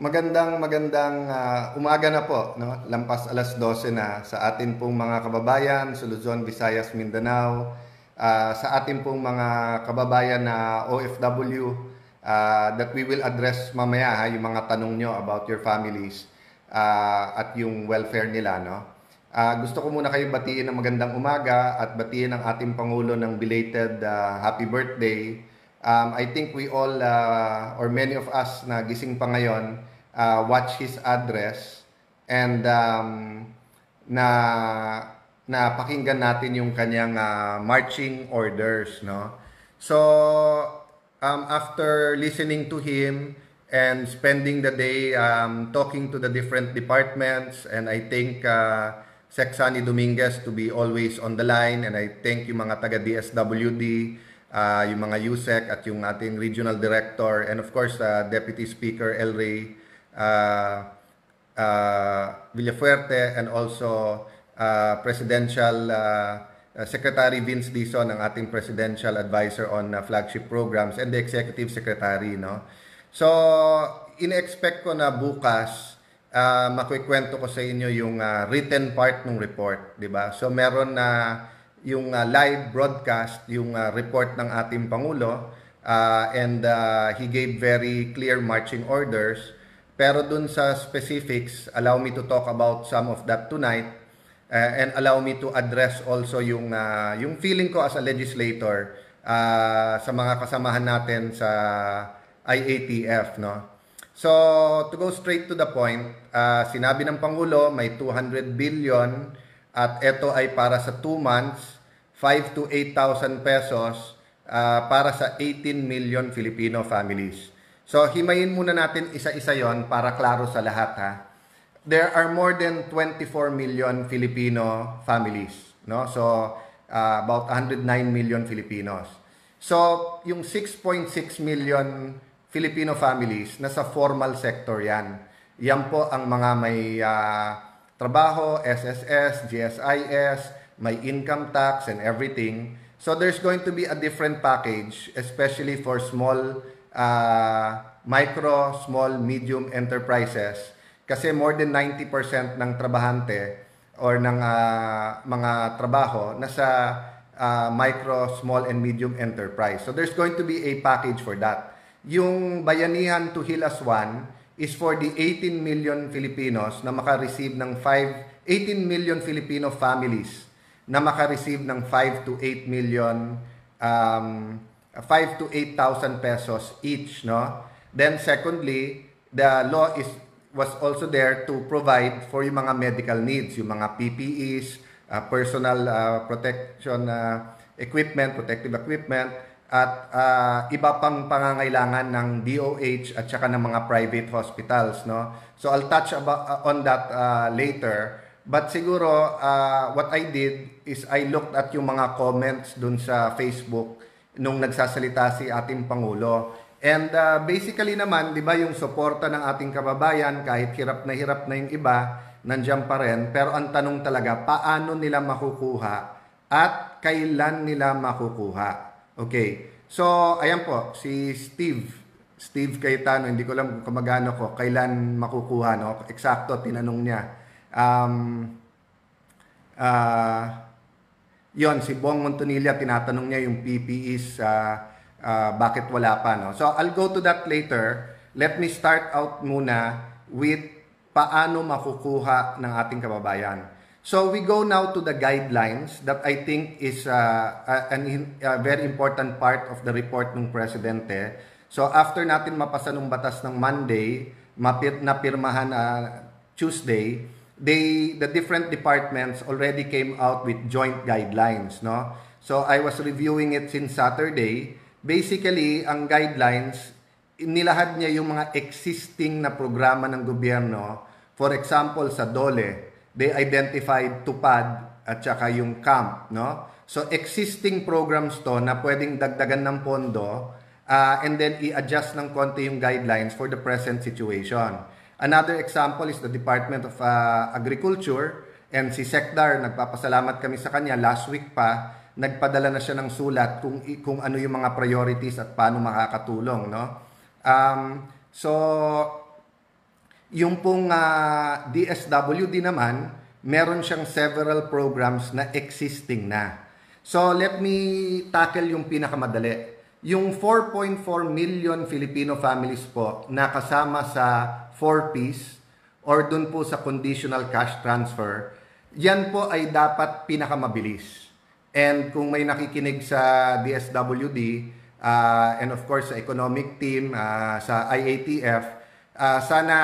Magandang magandang uh, umaga na po, no? Lampas alas 12 na sa atin pong mga kababayan sa Luzon, Visayas, Mindanao, uh, sa atin pong mga kababayan na OFW uh, ah, that we will address mamaya ha, yung mga tanong nyo about your families uh, at yung welfare nila, no? Uh, gusto ko muna kayo batiin ng magandang umaga at batiin ang ating Pangulo ng belated uh, happy birthday. Um, I think we all uh, or many of us na gising pa ngayon uh, watch his address and um, na na pakinggan natin yung kanyang uh, marching orders no so um, after listening to him and spending the day um, talking to the different departments and I think uh, Sexani Dominguez to be always on the line and I thank yung mga taga DSWD uh, yung mga USEC at yung ating regional director and of course uh, Deputy Speaker El Rey uh, uh, Villafuerte and also uh, Presidential uh, uh Secretary Vince Dizon, ang ating Presidential Advisor on uh, Flagship Programs and the Executive Secretary. No? So, in-expect ko na bukas uh, makikwento ko sa inyo yung uh, written part ng report, di ba? So meron na uh, yung uh, live broadcast, yung uh, report ng ating pangulo uh, and uh, he gave very clear marching orders pero dun sa specifics, allow me to talk about some of that tonight uh, and allow me to address also yung uh, yung feeling ko as a legislator uh, sa mga kasamahan natin sa IATF, no? So, to go straight to the point, uh, sinabi ng Pangulo may 200 billion at ito ay para sa 2 months, 5 to 8,000 pesos uh, para sa 18 million Filipino families. So, himayin muna natin isa-isa yon para klaro sa lahat ha. There are more than 24 million Filipino families, no? So, uh, about 109 million Filipinos. So, yung 6.6 million Filipino families nasa formal sector 'yan. Yan po ang mga may uh, trabaho, SSS, GSIS, may income tax and everything. So there's going to be a different package especially for small uh, micro, small, medium enterprises kasi more than 90% ng trabahante or ng uh, mga trabaho nasa uh, micro, small, and medium enterprise. So there's going to be a package for that. Yung Bayanihan to Hilas As One is for the 18 million Filipinos na makareceive ng 5, 18 million Filipino families na makareceive ng 5 to 8 million um, 5 uh, to 8,000 pesos each, no? Then secondly, the law is was also there to provide for yung mga medical needs, yung mga PPEs, uh, personal uh, protection uh, equipment, protective equipment, at uh, iba pang pangangailangan ng DOH at saka ng mga private hospitals, no? So I'll touch about, uh, on that uh, later. But siguro uh, what I did is I looked at yung mga comments dun sa Facebook nung nagsasalita si ating Pangulo. And uh, basically naman, di ba, yung suporta ng ating kababayan, kahit hirap na hirap na yung iba, nandiyan pa rin. Pero ang tanong talaga, paano nila makukuha at kailan nila makukuha? Okay. So, ayan po, si Steve. Steve Cayetano, hindi ko alam kung magano ko, kailan makukuha, no? Eksakto, tinanong niya. Um, ah... Uh, yon si Bong Montonilla, tinatanong niya yung PPEs, uh, ah, uh, bakit wala pa. No? So I'll go to that later. Let me start out muna with paano makukuha ng ating kababayan. So we go now to the guidelines that I think is uh, an, a very important part of the report ng Presidente. So after natin mapasa ng batas ng Monday, mapir- napirmahan uh, Tuesday, they the different departments already came out with joint guidelines, no? So I was reviewing it since Saturday. Basically, ang guidelines nilahad niya yung mga existing na programa ng gobyerno. For example, sa DOLE, they identified TUPAD at saka yung CAMP, no? So existing programs to na pwedeng dagdagan ng pondo uh, and then i-adjust ng konti yung guidelines for the present situation. Another example is the Department of uh, Agriculture and si Secdar, nagpapasalamat kami sa kanya last week pa, nagpadala na siya ng sulat kung kung ano yung mga priorities at paano makakatulong, no? Um, so yung pong uh, DSWD naman, meron siyang several programs na existing na. So let me tackle yung pinakamadali. Yung 4.4 million Filipino families po na kasama sa four-piece, or dun po sa conditional cash transfer, yan po ay dapat pinakamabilis. And kung may nakikinig sa DSWD, uh, ah, and of course sa economic team, uh, sa IATF, uh, ah, sana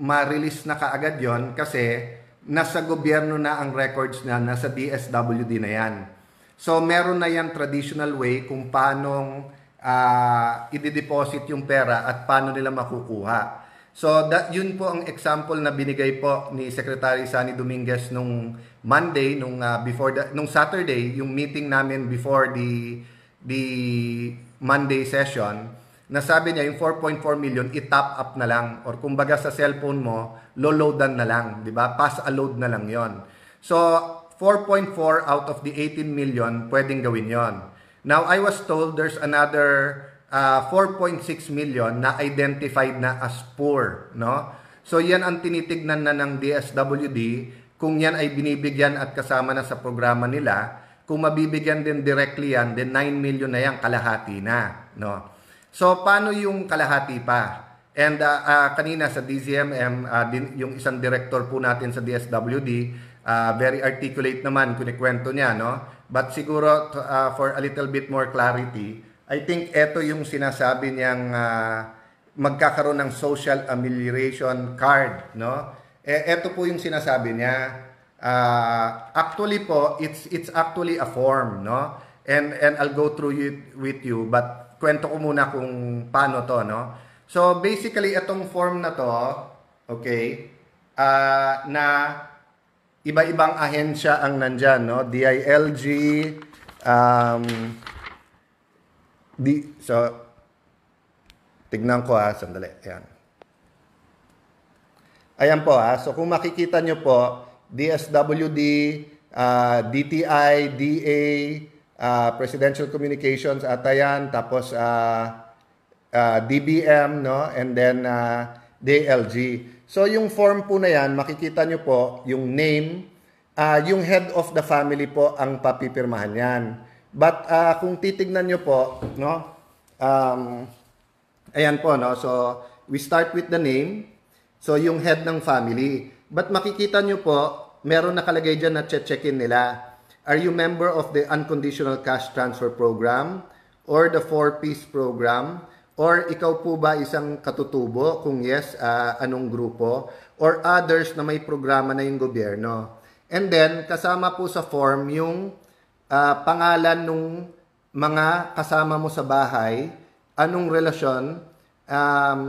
ma-release na kaagad yon kasi nasa gobyerno na ang records na, nasa DSWD na yan. So meron na yan traditional way kung paanong uh, i-deposit yung pera at paano nila makukuha. So that, yun po ang example na binigay po ni Secretary Sani Dominguez nung Monday, nung uh, before the, nung Saturday, yung meeting namin before the the Monday session, nasabi niya yung 4.4 million i-top up na lang or kumbaga sa cellphone mo, lo na lang, 'di ba? Pass a load na lang 'yon. So 4.4 out of the 18 million pwedeng gawin 'yon. Now I was told there's another uh, ah, 4.6 million na identified na as poor, no? So yan ang tinitignan na ng DSWD kung yan ay binibigyan at kasama na sa programa nila. Kung mabibigyan din directly yan, then 9 million na yan, kalahati na, no? So paano yung kalahati pa? And uh, uh, kanina sa DZMM, uh, din, yung isang director po natin sa DSWD, uh, very articulate naman kunikwento niya, no? But siguro to, uh, for a little bit more clarity, I think ito yung sinasabi niyang uh, magkakaroon ng social amelioration card, no? E, ito po yung sinasabi niya. Uh, actually po, it's it's actually a form, no? And and I'll go through it with you, but kwento ko muna kung paano to, no? So basically itong form na to, okay? Uh, na iba-ibang ahensya ang nandiyan, no? DILG um Di, so, tignan ko ha, sandali. Ayan. Ayan po ha. So, kung makikita nyo po, DSWD, uh, ah, DTI, DA, uh, ah, Presidential Communications, at ayan, tapos uh, ah, uh, DBM, no? And then, uh, DLG. So, yung form po na yan, makikita nyo po, yung name, uh, yung head of the family po ang papipirmahan yan. But uh, kung titignan nyo po, no? Um, ayan po, no? So, we start with the name. So, yung head ng family. But makikita nyo po, meron nakalagay dyan na check-in nila. Are you member of the Unconditional Cash Transfer Program or the Four Piece Program? Or ikaw po ba isang katutubo? Kung yes, uh, anong grupo? Or others na may programa na yung gobyerno? And then, kasama po sa form yung uh, pangalan nung mga kasama mo sa bahay, anong relasyon, um,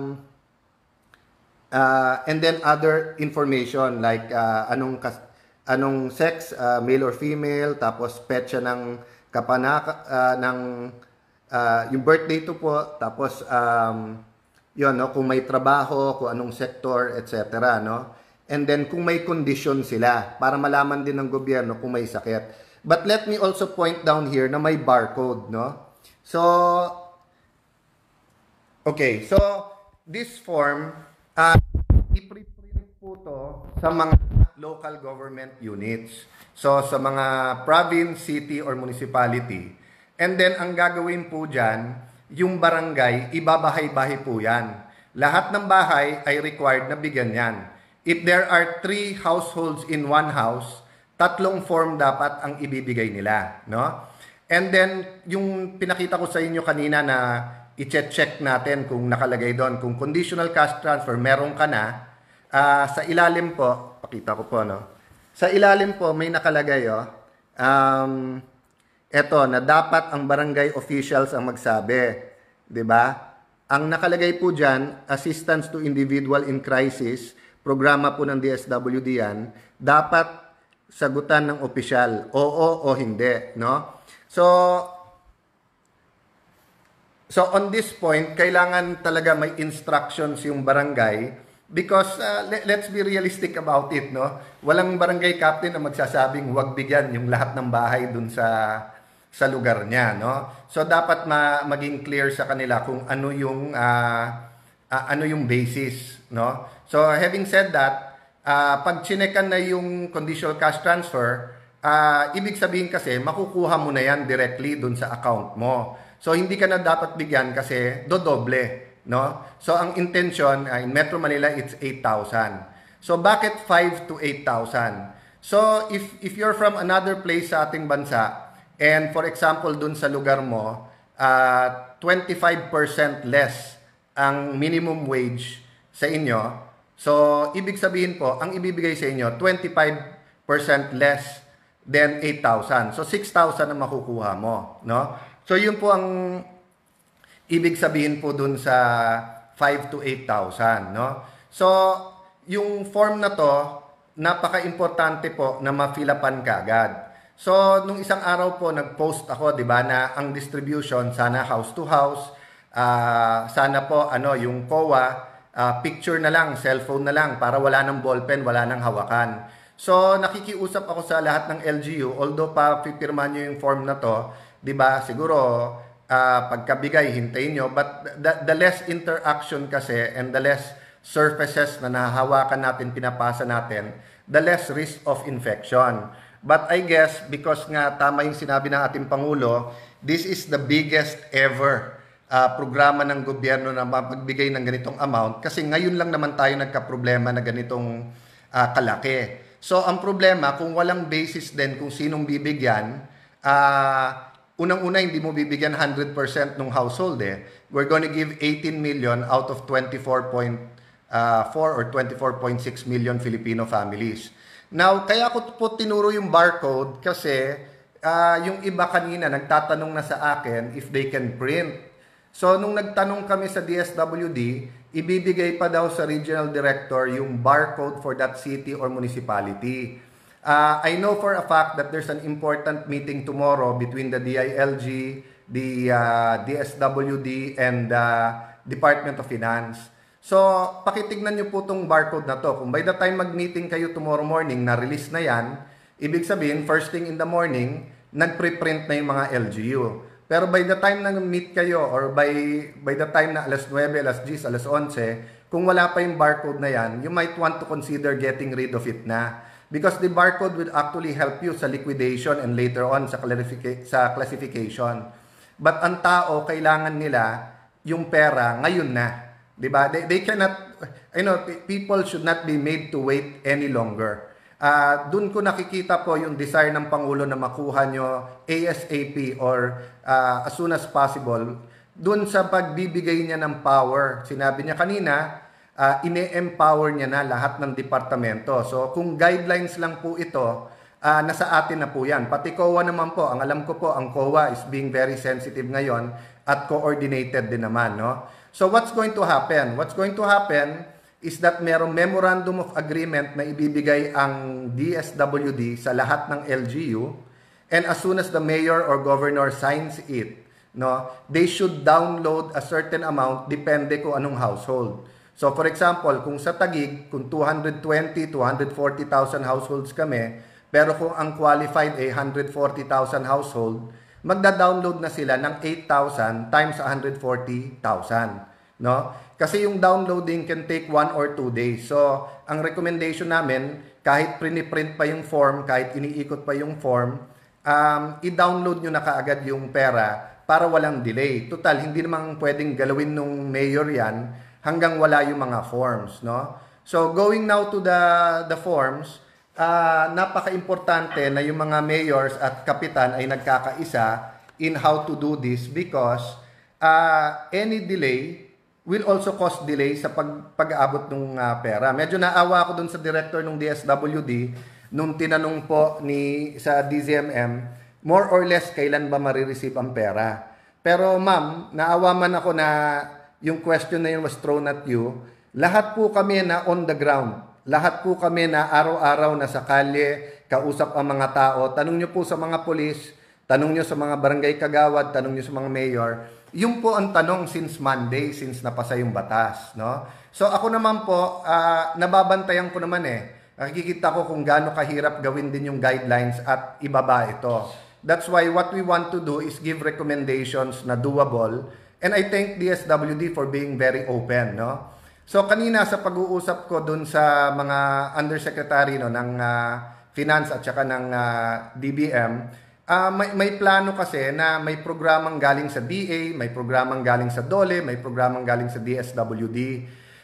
uh, and then other information like uh, anong kas- anong sex, uh, male or female, tapos petsa ng kapanak uh, ng uh, yung birthday to po, tapos um, yon no, kung may trabaho, kung anong sector, etc. no. And then kung may condition sila para malaman din ng gobyerno kung may sakit. But let me also point down here na may barcode, no? So, okay. So, this form, uh, ah, ipreprint po to sa mga local government units. So, sa mga province, city, or municipality. And then, ang gagawin po dyan, yung barangay, ibabahay-bahay po yan. Lahat ng bahay ay required na bigyan yan. If there are three households in one house, tatlong form dapat ang ibibigay nila, no? And then, yung pinakita ko sa inyo kanina na i-check natin kung nakalagay doon, kung conditional cash transfer, meron ka na, uh, sa ilalim po, pakita ko po, no? Sa ilalim po, may nakalagay, oh, um, eto, na dapat ang barangay officials ang magsabi, di ba? Ang nakalagay po diyan, assistance to individual in crisis, programa po ng DSWD yan, dapat sagutan ng opisyal, oo o hindi, no? So, so on this point, kailangan talaga may instructions yung barangay because uh, let, let's be realistic about it, no? Walang barangay captain na magsasabing huwag bigyan yung lahat ng bahay dun sa sa lugar niya, no? So dapat ma maging clear sa kanila kung ano yung uh, uh, ano yung basis, no? So having said that, uh, pag chinekan na yung conditional cash transfer, uh, ibig sabihin kasi makukuha mo na yan directly dun sa account mo. So hindi ka na dapat bigyan kasi dodoble, no? So ang intention uh, in Metro Manila it's 8,000. So bakit 5 to 8,000? So if if you're from another place sa ating bansa and for example dun sa lugar mo, uh, 25% less ang minimum wage sa inyo, So, ibig sabihin po, ang ibibigay sa inyo, 25% less than 8,000. So, 6,000 ang makukuha mo. No? So, yun po ang ibig sabihin po dun sa 5 to 8,000. No? So, yung form na to, napaka-importante po na mafilapan ka agad. So, nung isang araw po, nag-post ako, di ba, na ang distribution, sana house to house, uh, sana po, ano, yung COA, uh, picture na lang, cellphone na lang para wala ng ballpen, wala ng hawakan. So nakikiusap ako sa lahat ng LGU although pa pipirma niyo yung form na to, 'di ba? Siguro uh, pagkabigay hintayin niyo but the, the less interaction kasi and the less surfaces na nahahawakan natin, pinapasa natin, the less risk of infection. But I guess because nga tama yung sinabi ng ating pangulo, this is the biggest ever uh, programa ng gobyerno na magbigay ng ganitong amount kasi ngayon lang naman tayo nagka-problema na ganitong uh, kalaki. So ang problema kung walang basis din kung sinong bibigyan, uh, unang-una hindi mo bibigyan 100% ng household eh. We're going to give 18 million out of 24.4 or 24.6 million Filipino families. Now, kaya ko po tinuro yung barcode kasi uh, yung iba kanina nagtatanong na sa akin if they can print So, nung nagtanong kami sa DSWD, ibibigay pa daw sa regional director yung barcode for that city or municipality. Uh, I know for a fact that there's an important meeting tomorrow between the DILG, the uh, ah, DSWD, and the uh, Department of Finance. So, pakitignan nyo po itong barcode na to. Kung by the time mag-meeting kayo tomorrow morning, na-release na yan, ibig sabihin, first thing in the morning, nag-preprint na yung mga LGU. Pero by the time na meet kayo or by by the time na alas 9, alas 10, alas 11, kung wala pa yung barcode na yan, you might want to consider getting rid of it na. Because the barcode will actually help you sa liquidation and later on sa, sa classification. But ang tao, kailangan nila yung pera ngayon na. 'Di ba? They, they cannot you know, people should not be made to wait any longer. Uh, ah, Doon ko nakikita po yung desire ng Pangulo na makuha nyo ASAP or uh, as soon as possible. Doon sa pagbibigay niya ng power, sinabi niya kanina, uh, ine-empower niya na lahat ng departamento. So kung guidelines lang po ito, uh, nasa atin na po yan. Pati COA naman po, ang alam ko po, ang COA is being very sensitive ngayon at coordinated din naman. No? So what's going to happen? What's going to happen is that merong memorandum of agreement na ibibigay ang DSWD sa lahat ng LGU and as soon as the mayor or governor signs it, no, they should download a certain amount depende kung anong household. So for example, kung sa Tagig, kung 220 to 140,000 households kami, pero kung ang qualified ay 140,000 household, magda-download na sila ng 8,000 times 140,000 no? Kasi yung downloading can take one or two days. So, ang recommendation namin, kahit print pa yung form, kahit iniikot pa yung form, um, i-download nyo na kaagad yung pera para walang delay. Total, hindi naman pwedeng galawin nung mayor yan hanggang wala yung mga forms, no? So, going now to the, the forms, uh, napaka-importante na yung mga mayors at kapitan ay nagkakaisa in how to do this because uh, any delay will also cause delay sa pag, pag-aabot ng uh, ah, pera. Medyo naawa ako dun sa director ng DSWD nung tinanong po ni sa DZMM, more or less kailan ba marireceive ang pera? Pero ma'am, naawa man ako na yung question na yun was thrown at you. Lahat po kami na on the ground. Lahat po kami na araw-araw na sa kalye, kausap ang mga tao. Tanong nyo po sa mga polis, tanong nyo sa mga barangay kagawad, tanong nyo sa mga mayor yung po ang tanong since Monday, since napasa yung batas, no? So ako naman po, uh, nababantayan ko naman eh. Nakikita ko kung gaano kahirap gawin din yung guidelines at ibaba ito. That's why what we want to do is give recommendations na doable. And I thank DSWD for being very open, no? So kanina sa pag-uusap ko dun sa mga undersecretary no ng uh, finance at saka ng uh, ah, DBM, Uh, may, may plano kasi na may programang galing sa DA, may programang galing sa DOLE, may programang galing sa DSWD.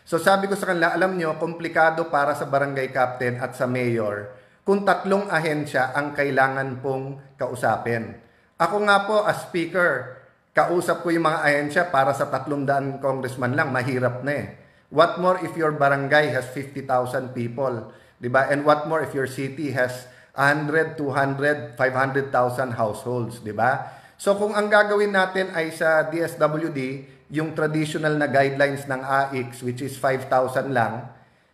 So sabi ko sa kanila, alam nyo, komplikado para sa barangay captain at sa mayor kung tatlong ahensya ang kailangan pong kausapin. Ako nga po as speaker, kausap ko yung mga ahensya para sa tatlong daan congressman lang, mahirap na eh. What more if your barangay has 50,000 people, 'di ba? And what more if your city has 100, 200, 500,000 households, di ba? So kung ang gagawin natin ay sa DSWD, yung traditional na guidelines ng AIX which is 5,000 lang.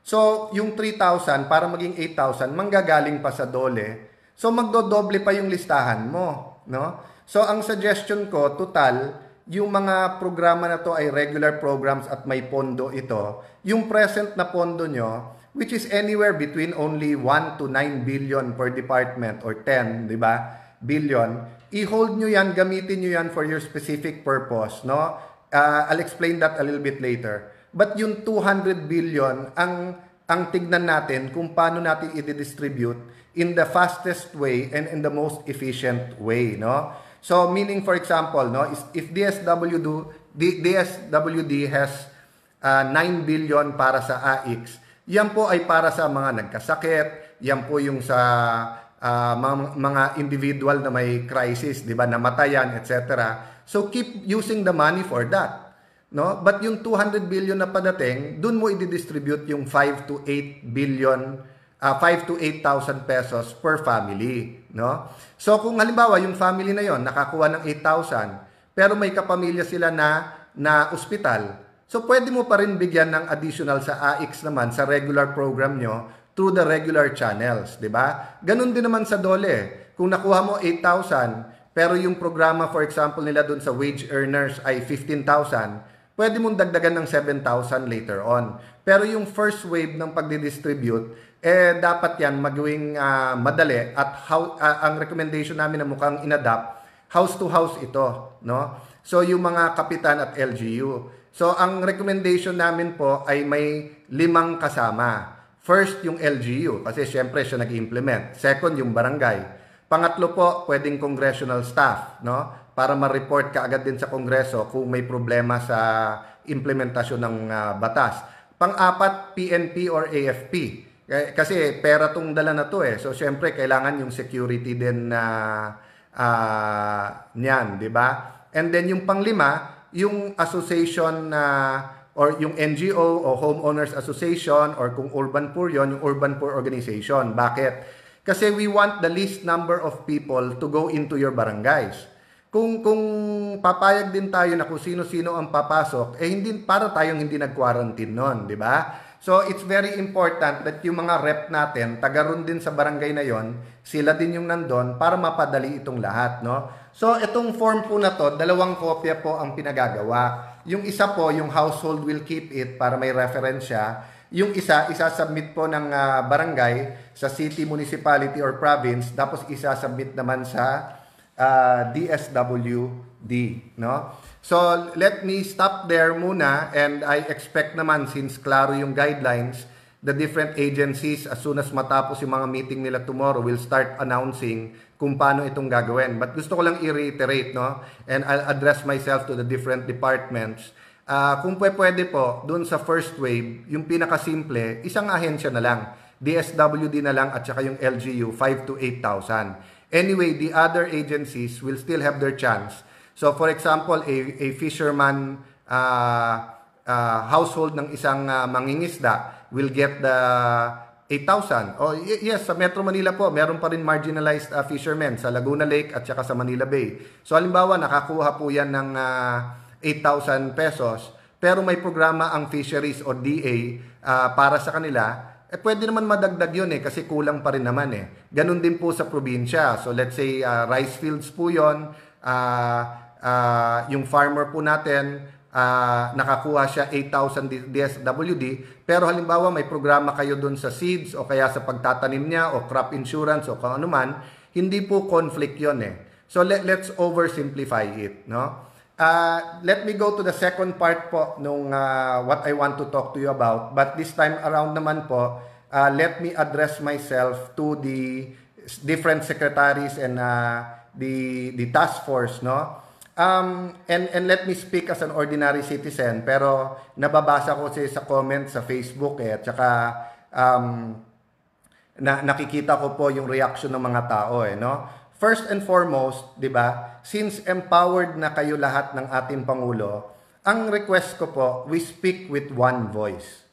So yung 3,000 para maging 8,000 manggagaling pa sa dole. So magdodoble pa yung listahan mo, no? So ang suggestion ko total yung mga programa na to ay regular programs at may pondo ito. Yung present na pondo nyo, which is anywhere between only 1 to 9 billion per department or 10, 'di ba? Billion. I-hold nyo yan, gamitin nyo yan for your specific purpose, no? Uh, I'll explain that a little bit later. But yung 200 billion, ang ang tignan natin kung paano natin i-distribute in the fastest way and in the most efficient way, no? So meaning for example, no, is if DSWD DSWD has uh, 9 billion para sa AX, yan po ay para sa mga nagkasakit, yan po yung sa uh, mga individual na may crisis, 'di ba, namatayan, etc. So keep using the money for that. No? But yung 200 billion na padating, doon mo i-distribute yung 5 to 8 billion uh, ah, 5 to 8,000 pesos per family, no? So kung halimbawa yung family na yon nakakuha ng 8,000 pero may kapamilya sila na na ospital, So pwede mo pa rin bigyan ng additional sa AX naman sa regular program nyo through the regular channels, di ba? Ganun din naman sa dole. Kung nakuha mo 8,000, pero yung programa for example nila dun sa wage earners ay 15,000, pwede mong dagdagan ng 7,000 later on. Pero yung first wave ng pagdidistribute, eh dapat yan magawing uh, ah, madali at how, uh, ang recommendation namin na mukhang inadapt house to house ito no so yung mga kapitan at LGU So, ang recommendation namin po ay may limang kasama. First, yung LGU, kasi syempre siya nag-implement. Second, yung barangay. Pangatlo po, pwedeng congressional staff, no? Para ma-report ka agad din sa Kongreso kung may problema sa implementasyon ng uh, batas. Pang-apat, PNP or AFP. Eh, kasi pera tong dala na to eh. So, syempre, kailangan yung security din na uh, uh, niyan, di ba? And then, yung panglima, yung association na or yung NGO o Homeowners Association or kung urban poor yon yung urban poor organization. Bakit? Kasi we want the least number of people to go into your barangays. Kung kung papayag din tayo na kung sino-sino ang papasok, eh hindi para tayong hindi nag-quarantine noon, di ba? So it's very important that yung mga rep natin, taga ron din sa barangay na yon, sila din yung nandoon para mapadali itong lahat, no? So, itong form po na to, dalawang kopya po ang pinagagawa. Yung isa po, yung household will keep it para may reference siya. Yung isa, isasubmit po ng uh, barangay sa city, municipality, or province. Tapos, isasubmit naman sa uh, ah, DSWD. No? So, let me stop there muna and I expect naman since klaro yung guidelines, the different agencies as soon as matapos yung mga meeting nila tomorrow will start announcing kung paano itong gagawin. But gusto ko lang i-reiterate, no? And I'll address myself to the different departments. Uh, kung pwede po, dun sa first wave, yung pinakasimple, isang ahensya na lang. DSWD na lang at saka yung LGU, 5 to 8,000. Anyway, the other agencies will still have their chance. So for example, a, a fisherman uh, uh, household ng isang uh, mangingisda will get the 8,000. Oh, yes, sa Metro Manila po, meron pa rin marginalized uh, fishermen sa Laguna Lake at saka sa Manila Bay. So halimbawa, nakakuha po yan ng uh, 8,000 pesos. Pero may programa ang Fisheries o DA uh, para sa kanila. Eh, pwede naman madagdag yun eh, kasi kulang pa rin naman eh. Ganun din po sa probinsya. So let's say, uh, rice fields po yun. Uh, uh, yung farmer po natin, uh, nakakuha siya 8,000 DSWD. Pero halimbawa may programa kayo doon sa seeds o kaya sa pagtatanim niya o crop insurance o kung ano man, hindi po conflict yon eh. So let, let's oversimplify it. No? Uh, let me go to the second part po nung uh, what I want to talk to you about. But this time around naman po, uh, let me address myself to the different secretaries and uh, the the task force no Um, and, and let me speak as an ordinary citizen, pero nababasa ko si, sa comment sa Facebook eh, at saka um, na, nakikita ko po yung reaction ng mga tao. Eh, no? First and foremost, di ba, since empowered na kayo lahat ng ating Pangulo, ang request ko po, we speak with one voice.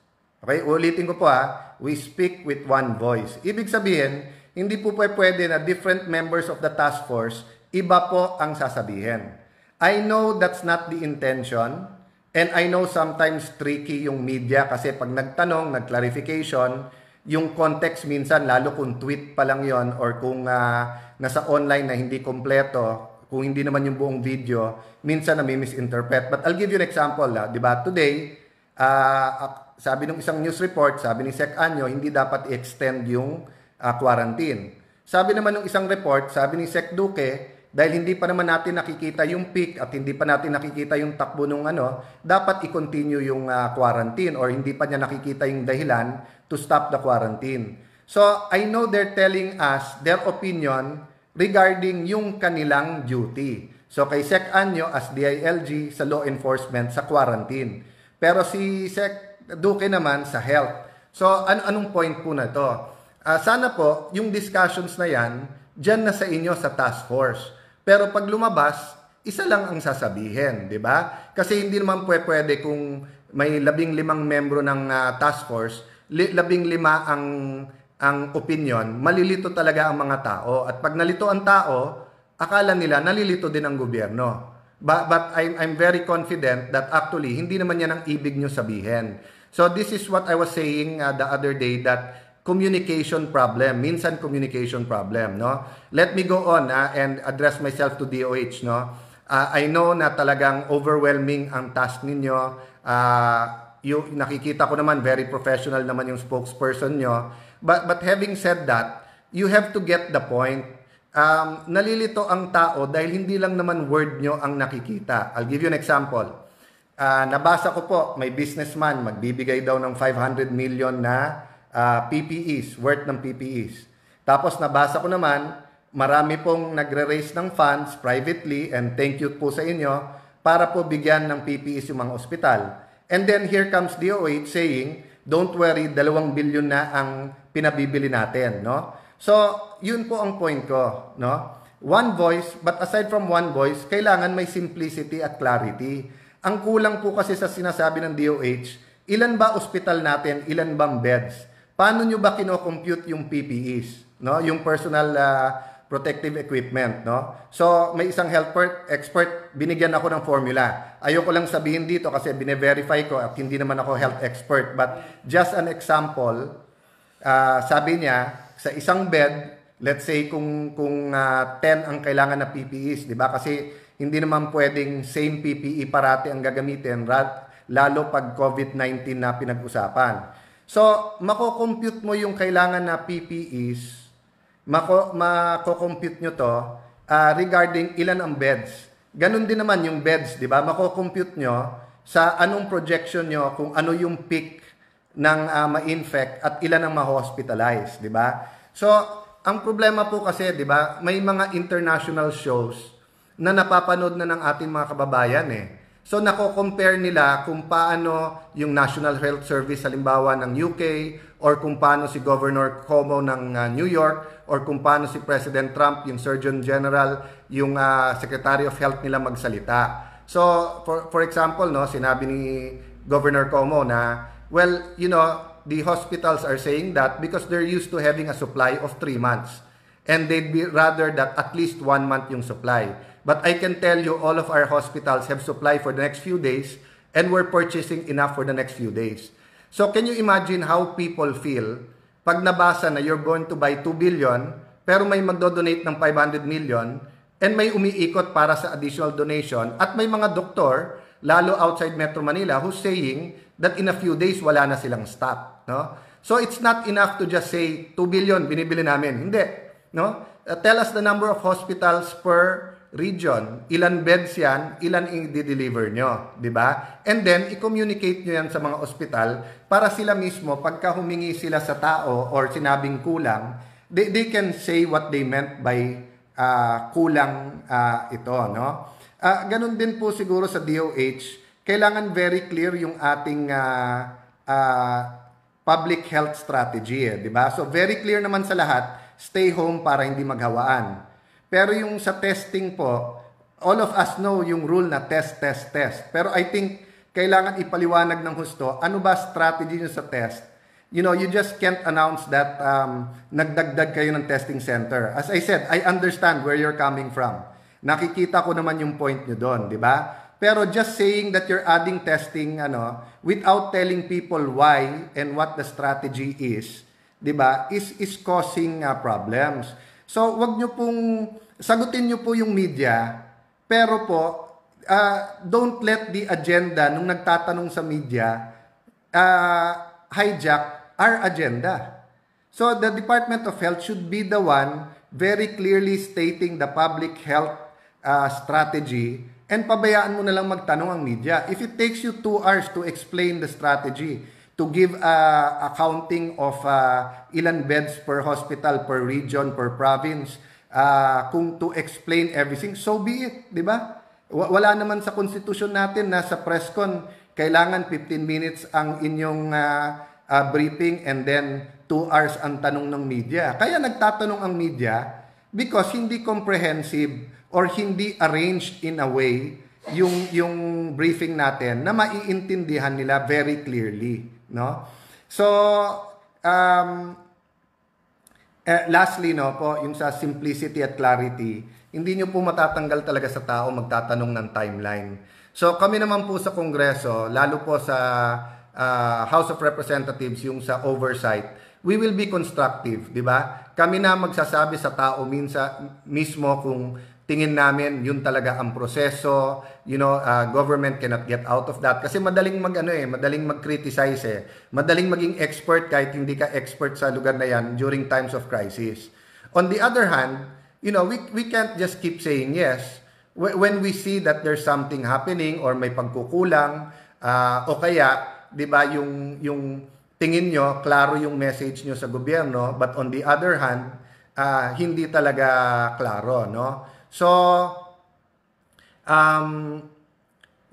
Okay, ulitin ko po ha, ah, we speak with one voice. Ibig sabihin, hindi po pwede na different members of the task force, iba po ang sasabihin. I know that's not the intention. And I know sometimes tricky yung media kasi pag nagtanong, nag-clarification, yung context minsan, lalo kung tweet pa lang yon or kung uh, nasa online na hindi kompleto, kung hindi naman yung buong video, minsan nami-misinterpret. But I'll give you an example. Uh, di Today, uh, sabi ng isang news report, sabi ni Sec Anyo, hindi dapat i-extend yung uh, quarantine. Sabi naman ng isang report, sabi ni Sec Duque, dahil hindi pa naman natin nakikita yung peak at hindi pa natin nakikita yung takbo ng ano, dapat i-continue yung uh, quarantine or hindi pa niya nakikita yung dahilan to stop the quarantine. So, I know they're telling us their opinion regarding yung kanilang duty. So, kay Sec Anyo as DILG sa law enforcement sa quarantine. Pero si Sec Duque naman sa health. So, an anong point po na to? Uh, sana po, yung discussions na yan, dyan na sa inyo sa task force. Pero pag lumabas, isa lang ang sasabihin, di ba? Kasi hindi naman pwede kung may labing limang membro ng uh, task force, li- labing lima ang ang opinion, malilito talaga ang mga tao. At pag nalito ang tao, akala nila nalilito din ang gobyerno. But, but I'm, I'm very confident that actually, hindi naman yan ang ibig nyo sabihin. So this is what I was saying uh, the other day that communication problem. Minsan communication problem, no? Let me go on uh, and address myself to DOH, no? Uh, I know na talagang overwhelming ang task ninyo. Uh, yung, nakikita ko naman, very professional naman yung spokesperson nyo. But, but having said that, you have to get the point. Um, nalilito ang tao dahil hindi lang naman word nyo ang nakikita. I'll give you an example. Uh, nabasa ko po, may businessman, magbibigay daw ng 500 million na uh, ah, PPEs, worth ng PPEs. Tapos nabasa ko naman, marami pong nagre-raise ng funds privately and thank you po sa inyo para po bigyan ng PPEs yung mga ospital. And then here comes DOH saying, don't worry, dalawang bilyon na ang pinabibili natin, no? So, yun po ang point ko, no? One voice, but aside from one voice, kailangan may simplicity at clarity. Ang kulang po kasi sa sinasabi ng DOH, ilan ba ospital natin, ilan bang beds? paano nyo ba kino-compute yung PPEs, no? Yung personal uh, protective equipment, no? So, may isang helper expert, binigyan ako ng formula. Ayoko lang sabihin dito kasi bine-verify ko at hindi naman ako health expert. But just an example, uh, sabi niya, sa isang bed, let's say kung, kung uh, ah, 10 ang kailangan na PPEs, di ba? Kasi hindi naman pwedeng same PPE parati ang gagamitin, lalo pag COVID-19 na pinag-usapan. So, mako-compute mo yung kailangan na PPEs, mako mako-compute nyo to uh, regarding ilan ang beds. Ganun din naman yung beds, di ba? Mako-compute nyo sa anong projection nyo kung ano yung peak ng uh, ma-infect at ilan ang ma-hospitalize, di ba? So, ang problema po kasi, di ba, may mga international shows na napapanood na ng ating mga kababayan eh. So nako-compare nila kung paano yung National Health Service halimbawa ng UK or kung paano si Governor Cuomo ng uh, New York or kung paano si President Trump, yung Surgeon General, yung uh, Secretary of Health nila magsalita. So for for example, no, sinabi ni Governor Cuomo na well, you know, the hospitals are saying that because they're used to having a supply of 3 months and they'd be rather that at least 1 month yung supply. But I can tell you all of our hospitals have supply for the next few days and we're purchasing enough for the next few days. So can you imagine how people feel pag nabasa na you're going to buy 2 billion pero may magdo-donate ng 500 million and may umiikot para sa additional donation at may mga doktor lalo outside Metro Manila who's saying that in a few days wala na silang stock, no? So it's not enough to just say 2 billion binibili namin. Hindi, no? Uh, tell us the number of hospitals per region, ilan beds yan, ilan i-deliver nyo, di ba? And then, i-communicate nyo yan sa mga ospital para sila mismo, pagka humingi sila sa tao or sinabing kulang, they, they can say what they meant by uh, kulang uh, ito, no? Uh, ganun din po siguro sa DOH, kailangan very clear yung ating uh, uh, public health strategy, eh, di ba? So, very clear naman sa lahat, stay home para hindi maghawaan pero yung sa testing po, all of us know yung rule na test, test, test. Pero I think kailangan ipaliwanag ng husto, ano ba strategy nyo sa test? You know, you just can't announce that um, nagdagdag kayo ng testing center. As I said, I understand where you're coming from. Nakikita ko naman yung point nyo doon, di ba? Pero just saying that you're adding testing ano without telling people why and what the strategy is, 'di ba? Is is causing uh, problems. So, wag nyo pong, sagutin nyo po yung media, pero po, uh, don't let the agenda nung nagtatanong sa media uh, hijack our agenda. So, the Department of Health should be the one very clearly stating the public health uh, strategy and pabayaan mo na lang magtanong ang media. If it takes you two hours to explain the strategy, to give uh, accounting of uh, ilan beds per hospital, per region, per province, uh, kung to explain everything, so be it, di ba? Wala naman sa constitution natin na sa presscon, kailangan 15 minutes ang inyong uh, uh, briefing and then 2 hours ang tanong ng media. Kaya nagtatanong ang media because hindi comprehensive or hindi arranged in a way yung yung briefing natin na maiintindihan nila very clearly. No? So, um, eh, lastly, no, po, yung sa simplicity at clarity, hindi nyo po matatanggal talaga sa tao magtatanong ng timeline. So, kami naman po sa Kongreso, lalo po sa uh, House of Representatives, yung sa oversight, we will be constructive, di ba? Kami na magsasabi sa tao minsa mismo kung tingin namin yun talaga ang proseso you know uh, government cannot get out of that kasi madaling magano eh madaling magcriticize eh madaling maging expert kahit hindi ka expert sa lugar na yan during times of crisis on the other hand you know we we can't just keep saying yes when we see that there's something happening or may pagkukulang uh, o kaya 'di ba yung yung tingin nyo klaro yung message nyo sa gobyerno but on the other hand uh, hindi talaga klaro no So, um,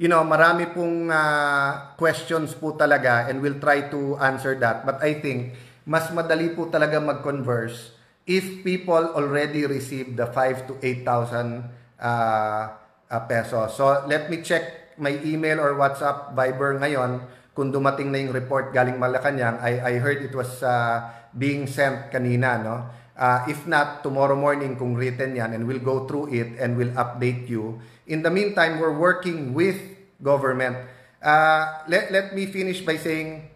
you know, marami pong uh, questions po talaga and we'll try to answer that. But I think, mas madali po talaga mag-converse if people already received the 5 to 8,000 uh, uh, pesos. So, let me check my email or WhatsApp, Viber ngayon kung dumating na yung report galing Malacanang. I, I heard it was uh, being sent kanina, no? Uh, if not, tomorrow morning kung written yan and we'll go through it and we'll update you. In the meantime, we're working with government. Uh, let, let me finish by saying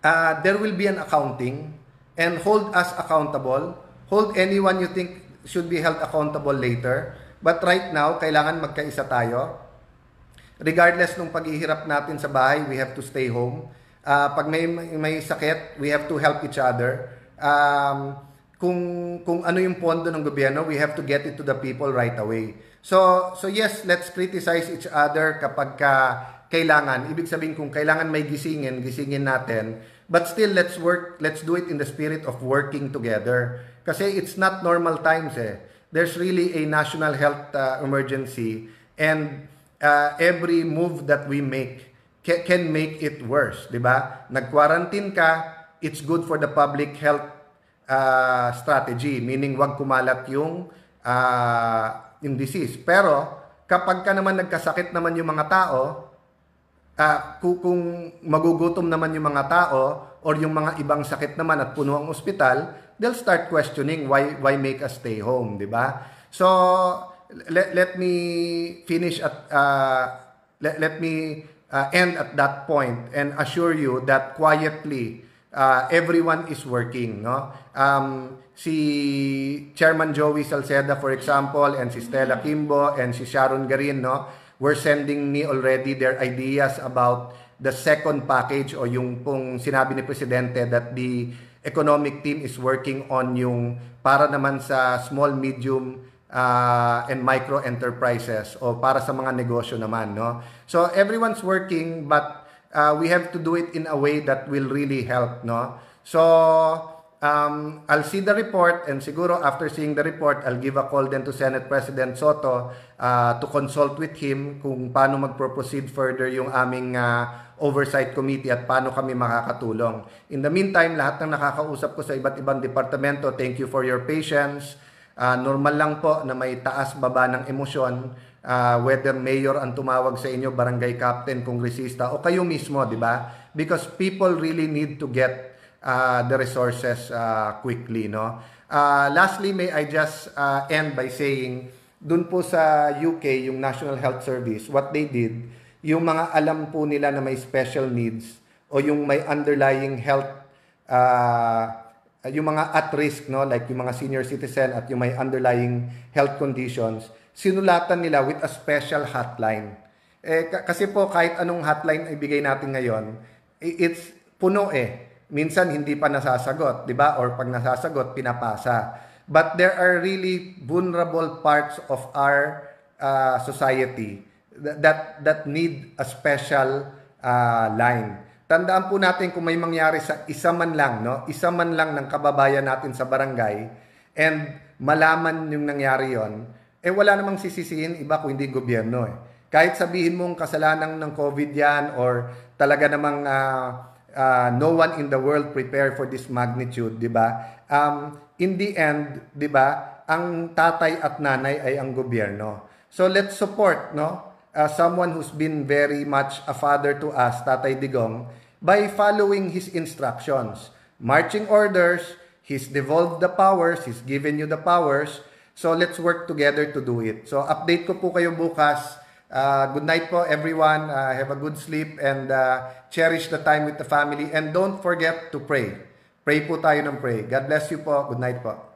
uh, there will be an accounting and hold us accountable. Hold anyone you think should be held accountable later. But right now, kailangan magkaisa tayo. Regardless nung paghihirap natin sa bahay, we have to stay home. Uh, pag may, may sakit, we have to help each other. Um, kung kung ano yung pondo ng gobyerno, we have to get it to the people right away. So so yes, let's criticize each other kapag ka kailangan. Ibig sabihin kung kailangan may gisingin, gisingin natin. But still let's work, let's do it in the spirit of working together. Kasi it's not normal times eh. There's really a national health uh, emergency and uh, every move that we make can, can make it worse, 'di ba? Nag-quarantine ka, it's good for the public health uh, strategy, meaning wag kumalat yung uh, yung disease. Pero kapag ka naman nagkasakit naman yung mga tao, uh, kung magugutom naman yung mga tao or yung mga ibang sakit naman at puno ang ospital, they'll start questioning why why make us stay home, 'di ba? So let, let me finish at uh, let, let me uh, end at that point and assure you that quietly uh, everyone is working, no? Um, si Chairman Joey Salceda, for example, and si Stella mm-hmm. Kimbo, and si Sharon Garin, no? Were sending me already their ideas about the second package o yung pong sinabi ni Presidente that the economic team is working on yung para naman sa small, medium, uh, and micro enterprises o para sa mga negosyo naman no so everyone's working but uh, we have to do it in a way that will really help, no? So, um, I'll see the report and siguro after seeing the report, I'll give a call then to Senate President Soto uh, to consult with him kung paano magproceed further yung aming uh, oversight committee at paano kami makakatulong. In the meantime, lahat ng nakakausap ko sa iba't ibang departamento, thank you for your patience. Uh, normal lang po na may taas baba ng emosyon uh, whether mayor ang tumawag sa inyo, barangay captain, kongresista, o kayo mismo, di ba? Because people really need to get uh, the resources uh, quickly, no? Uh, lastly, may I just uh, end by saying, dun po sa UK, yung National Health Service, what they did, yung mga alam po nila na may special needs o yung may underlying health, uh, yung mga at risk, no? like yung mga senior citizen at yung may underlying health conditions, sinulatan nila with a special hotline. Eh, kasi po kahit anong hotline ibigay natin ngayon, it's puno eh. Minsan hindi pa nasasagot, 'di ba? Or pag nasasagot, pinapasa. But there are really vulnerable parts of our uh, society that that need a special uh, line. Tandaan po natin kung may mangyari sa isa man lang, no? Isa man lang ng kababayan natin sa barangay and malaman yung nangyari yon, eh wala namang sisisihin iba kung hindi gobyerno eh. Kahit sabihin mong kasalanan ng COVID yan or talaga namang uh, uh, no one in the world prepare for this magnitude, di ba? Um, in the end, di ba, ang tatay at nanay ay ang gobyerno. So let's support, no? Uh, someone who's been very much a father to us, Tatay Digong, by following his instructions. Marching orders, he's devolved the powers, he's given you the powers, So let's work together to do it. So update ko po kayo bukas. Uh, good night po everyone. Uh, have a good sleep and uh, cherish the time with the family. And don't forget to pray. Pray po tayo ng pray. God bless you po. Good night po.